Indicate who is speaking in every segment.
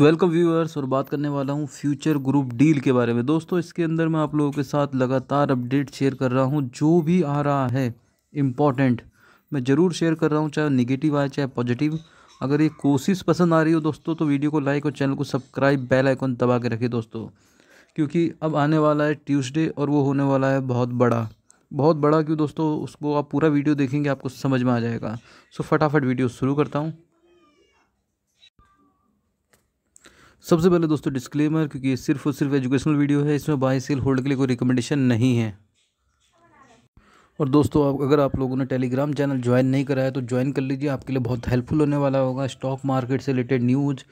Speaker 1: welcome viewers और बात करने वाला हूँ फ्यूचर ग्रुप डील के बारे में दोस्तों इसके अंदर मैं आप लोगों के साथ लगातार अपडेट शेयर कर रहा हूँ जो भी आ रहा है इम्पॉर्टेंट मैं ज़रूर शेयर कर रहा हूँ चाहे निगेटिव आए चाहे पॉजिटिव अगर ये कोशिश पसंद आ रही हो दोस्तों तो वीडियो को लाइक और चैनल को सब्सक्राइब बेल आइकॉन दबा के रखें दोस्तों क्योंकि अब आने वाला है ट्यूसडे और वो होने वाला है बहुत बड़ा बहुत बड़ा क्यों दोस्तों उसको आप पूरा वीडियो देखेंगे आपको समझ में आ जाएगा सो फटाफट वीडियो शुरू करता हूँ सबसे पहले दोस्तों डिस्क्लेमर क्योंकि ये सिर्फ और सिर्फ एजुकेशनल वीडियो है इसमें बाई सेल होल्ड के लिए कोई रिकमेंडेशन नहीं है और दोस्तों आप अगर आप लोगों ने टेलीग्राम चैनल ज्वाइन नहीं कराया तो ज्वाइन कर लीजिए आपके लिए बहुत हेल्पफुल होने वाला होगा स्टॉक मार्केट से रिलेटेड न्यूज़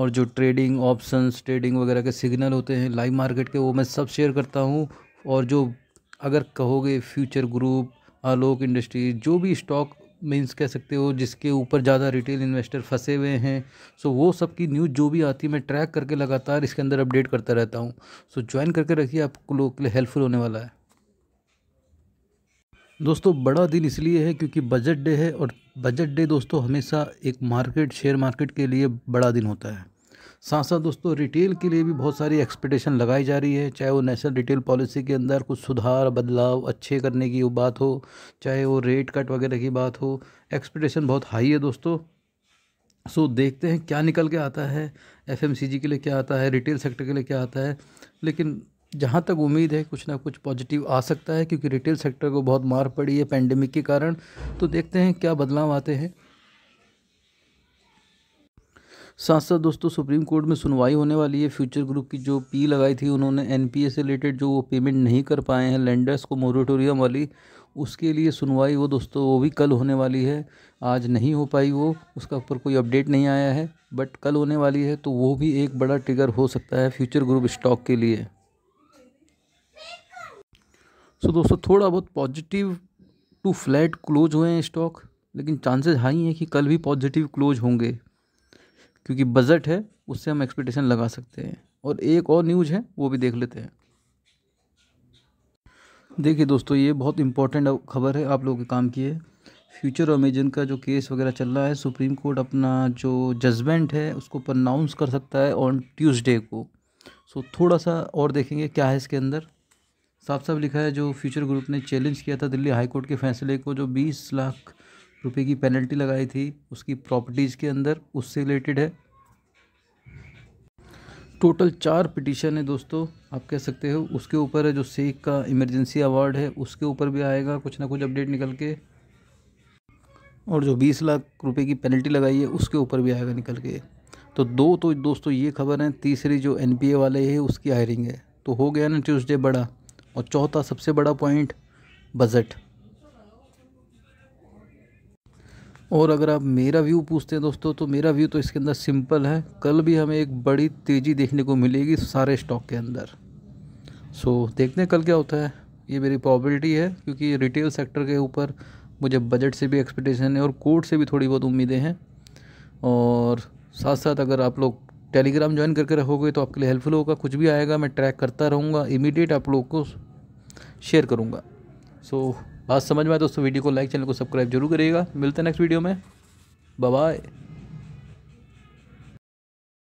Speaker 1: और जो ट्रेडिंग ऑप्शंस ट्रेडिंग वगैरह के सिग्नल होते हैं लाइव मार्केट के वो मैं सब शेयर करता हूँ और जो अगर कहोगे फ्यूचर ग्रुप आलोक इंडस्ट्री जो भी स्टॉक मीन्स कह सकते हो जिसके ऊपर ज़्यादा रिटेल इन्वेस्टर फंसे हुए हैं सो वो सब की न्यूज़ जो भी आती है मैं ट्रैक करके लगातार इसके अंदर अपडेट करता रहता हूँ सो ज्वाइन करके रखिए आप लोगों के लिए हेल्पफुल होने वाला है दोस्तों बड़ा दिन इसलिए है क्योंकि बजट डे है और बजट डे दोस्तों हमेशा एक मार्केट शेयर मार्केट के लिए बड़ा दिन होता है साथ साथ दोस्तों रिटेल के लिए भी बहुत सारी एक्सपेक्टेशन लगाई जा रही है चाहे वो नेशनल रिटेल पॉलिसी के अंदर कुछ सुधार बदलाव अच्छे करने की बात हो चाहे वो रेट कट वगैरह की बात हो एक्सपेक्टेशन बहुत हाई है दोस्तों सो so, देखते हैं क्या निकल के आता है एफ के लिए क्या आता है रिटेल सेक्टर के लिए क्या आता है लेकिन जहाँ तक उम्मीद है कुछ ना कुछ पॉजिटिव आ सकता है क्योंकि रिटेल सेक्टर को बहुत मार पड़ी है पैंडमिक के कारण तो देखते हैं क्या बदलाव आते हैं साथ साथ दोस्तों सुप्रीम कोर्ट में सुनवाई होने वाली है फ्यूचर ग्रुप की जो पी लगाई थी उन्होंने एनपीए से रिलेटेड जो वो पेमेंट नहीं कर पाए हैं लैंडर्स को मोरिटोरियम वाली उसके लिए सुनवाई वो दोस्तों वो भी कल होने वाली है आज नहीं हो पाई वो उसका ऊपर कोई अपडेट नहीं आया है बट कल होने वाली है तो वो भी एक बड़ा ट्रिगर हो सकता है फ्यूचर ग्रुप स्टॉक के लिए सो so, दोस्तों थोड़ा बहुत पॉजिटिव टू फ्लैट क्लोज हुए हैं स्टॉक लेकिन चांसेस हाई हैं कि कल भी पॉजिटिव क्लोज होंगे क्योंकि बजट है उससे हम एक्सपेक्टेशन लगा सकते हैं और एक और न्यूज़ है वो भी देख लेते हैं देखिए दोस्तों ये बहुत इंपॉर्टेंट खबर है आप लोगों के काम की है फ्यूचर अमेजन का जो केस वगैरह चल रहा है सुप्रीम कोर्ट अपना जो जजमेंट है उसको प्रनाउंस कर सकता है ऑन ट्यूसडे को सो थोड़ा सा और देखेंगे क्या है इसके अंदर साफ साफ लिखा है जो फ्यूचर ग्रुप ने चैलेंज किया था दिल्ली हाईकोर्ट के फैसले को जो बीस लाख रुपये की पेनल्टी लगाई थी उसकी प्रॉपर्टीज़ के अंदर उससे रिलेटेड है टोटल चार पिटिशन है दोस्तों आप कह सकते हो उसके ऊपर है जो सेक का इमरजेंसी अवार्ड है उसके ऊपर भी आएगा कुछ ना कुछ अपडेट निकल के और जो बीस लाख रुपए की पेनल्टी लगाई है उसके ऊपर भी आएगा निकल के तो दो तो दोस्तों ये खबर है तीसरी जो एन वाले है उसकी हायरिंग है तो हो गया ना ट्यूसडे बड़ा और चौथा सबसे बड़ा पॉइंट बजट और अगर आप मेरा व्यू पूछते हैं दोस्तों तो मेरा व्यू तो इसके अंदर सिंपल है कल भी हमें एक बड़ी तेज़ी देखने को मिलेगी सारे स्टॉक के अंदर सो so, देखते हैं कल क्या होता है ये मेरी प्रॉबिलिटी है क्योंकि रिटेल सेक्टर के ऊपर मुझे बजट से भी एक्सपेक्टेशन है और कोर्ट से भी थोड़ी बहुत उम्मीदें हैं और साथ साथ अगर आप लोग टेलीग्राम ज्वाइन करके रहोगे तो आपके लिए हेल्पफुल होगा कुछ भी आएगा मैं ट्रैक करता रहूँगा इमीडिएट आप लोग को शेयर करूँगा सो so, बात समझ में आए दोस्तों वीडियो को लाइक चैनल को सब्सक्राइब जरूर करिएगा मिलते हैं नेक्स्ट वीडियो में बाय